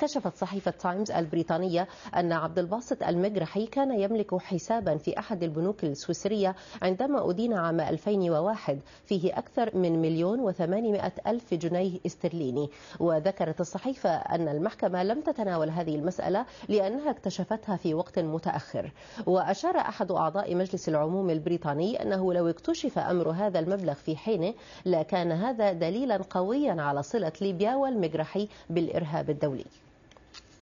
كشفت صحيفة تايمز البريطانية أن عبد الباسط المجرحي كان يملك حسابا في أحد البنوك السويسرية عندما أدين عام 2001 فيه أكثر من مليون وثمانمائة ألف جنيه استرليني وذكرت الصحيفة أن المحكمة لم تتناول هذه المسألة لأنها اكتشفتها في وقت متأخر وأشار أحد أعضاء مجلس العموم البريطاني أنه لو اكتشف أمر هذا المبلغ في حينه لكان هذا دليلا قويا على صلة ليبيا والمجرحي بالإرهاب الدولي